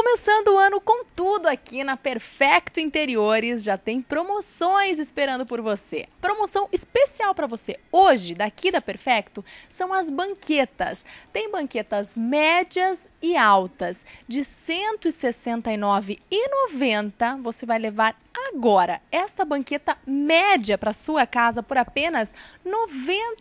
Começando o ano com tudo aqui na Perfecto Interiores, já tem promoções esperando por você. Promoção especial para você hoje, daqui da Perfecto, são as banquetas. Tem banquetas médias e altas. De R$ 169,90 você vai levar agora esta banqueta média para sua casa por apenas R$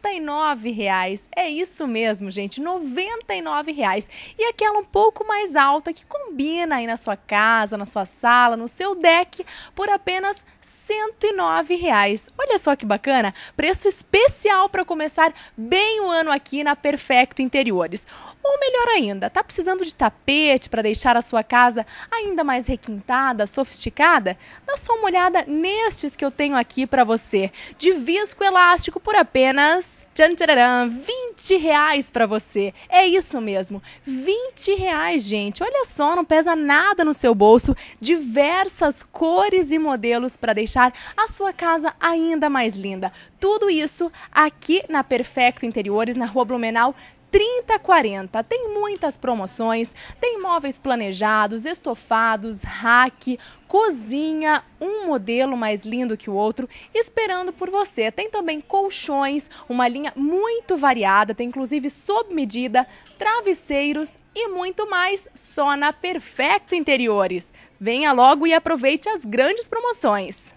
99,00. É isso mesmo, gente, R$ 99,00. E aquela um pouco mais alta que combina aí na sua casa, na sua sala, no seu deck, por apenas R$ R$ reais. Olha só que bacana, preço especial para começar bem o ano aqui na Perfecto Interiores. Ou melhor ainda, tá precisando de tapete para deixar a sua casa ainda mais requintada, sofisticada? Dá só uma olhada nestes que eu tenho aqui para você. De visco elástico por apenas tchan, tcharam, 20 20 reais para você. É isso mesmo, 20 reais, gente. Olha só, não pesa nada no seu bolso. Diversas cores e modelos para deixar a sua casa ainda mais linda. Tudo isso aqui na Perfecto Interiores, na Rua Blumenau 3040. Tem muitas promoções, tem móveis planejados, estofados, rack, cozinha, um modelo mais lindo que o outro, esperando por você. Tem também colchões, uma linha muito variada, tem inclusive sob medida, travesseiros e muito mais só na Perfecto Interiores. Venha logo e aproveite as grandes promoções.